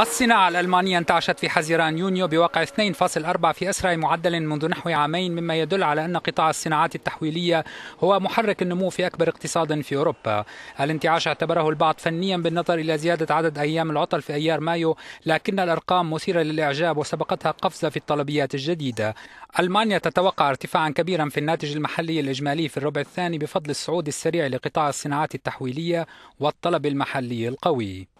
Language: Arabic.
الصناعة الألمانية انتعشت في حزيران يونيو بواقع 2.4 في أسرع معدل منذ نحو عامين مما يدل على أن قطاع الصناعات التحويلية هو محرك النمو في أكبر اقتصاد في أوروبا الانتعاش اعتبره البعض فنيا بالنظر إلى زيادة عدد أيام العطل في أيار مايو لكن الأرقام مثيرة للإعجاب وسبقتها قفزة في الطلبيات الجديدة ألمانيا تتوقع ارتفاعا كبيرا في الناتج المحلي الإجمالي في الربع الثاني بفضل الصعود السريع لقطاع الصناعات التحويلية والطلب المحلي القوي